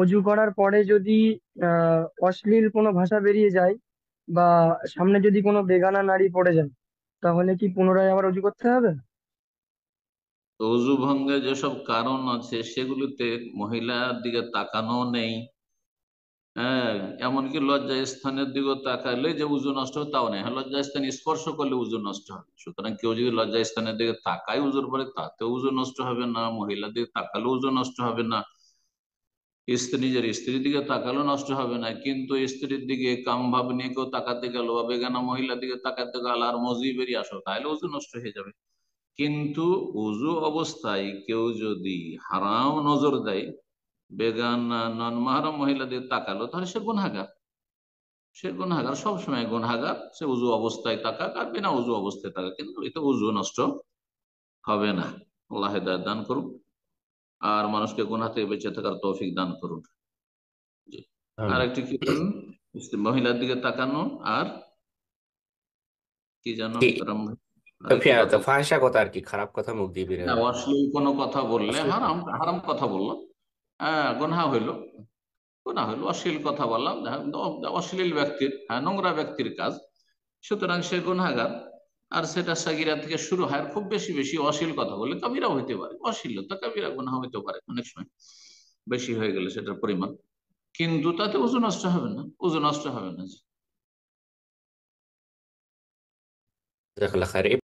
অজু করার পরে যদি আহ অশ্লীল কোনো ভাষা বেরিয়ে যায় বা সামনে যদি কোনো বেগানা নারী পড়ে যায় তাহলে কি পুনরায় আবার অজু করতে হবে অজু ভঙ্গের যেসব কারণ আছে সেগুলিতে মহিলার দিকে তাকানো নেই হ্যাঁ এমনকি লজ্জা স্থানের দিকে তাকালে যে উজু নষ্ট হয় তাও নেই হ্যাঁ লজ্জা স্থান স্পর্শ করলে উজু নষ্ট হবে সুতরাং কেউ যদি লজ্জা স্থানের দিকে তাকায় উজুর পরে তাতেও উজু নষ্ট হবে না মহিলার দিকে তাকালে উজু নষ্ট হবে না স্ত্রী নিজের স্ত্রীর দিকে তাকালো নষ্ট হবে না কিন্তু স্ত্রীর দিকে কাম ভাব নিয়ে কেউ তাকাতে গেল বা বেগানা মহিলার দিকে তাকাতে গেল আর মজি বেরিয়ে আসো তাহলে ওজু নষ্ট হয়ে যাবে কিন্তু উজু অবস্থায় কেউ যদি হারাম নজর দেয় বেগানা নন মহারাম মহিলা দিকে তাকালো তাহলে সে গুনাগার সে গুনাগার সবসময় গুনাগার সে উজু অবস্থায় তাকাক আর বিনা উজু অবস্থায় তাকাক কিন্তু এটা উজু নষ্ট হবে না আল্লাহ দান করুক আর মানুষকে গুনা থেকে বেঁচে থাকার তৌফিক দান করুন আর একটি কি মহিলার দিকে তাকানো আর কি জানো কথা আর কি খারাপ কথা অশ্লীল ব্যক্তির কথা বললে হারাম হারাম কথা বললো হ্যাঁ গুনাহ হইলো অশ্লীল কথা বললাম হ্যাঁ, অশ্লীল ব্যক্তির হ্যাঁ, নোংরা ব্যক্তির কাজ সুতরাং সে গুনাগার আর সেটা সাগিরা থেকে শুরু হয় খুব বেশি বেশি অশ্লীল কথা বলে কবিরা হইতে পারে অশ্লীলতা কাবিরা গুণা হইতে পারে অনেক সময় বেশি হয়ে গেলে সেটার পরিমাণ কিন্তু তাতে ওজন নষ্ট হবে না ওজন নষ্ট হবে না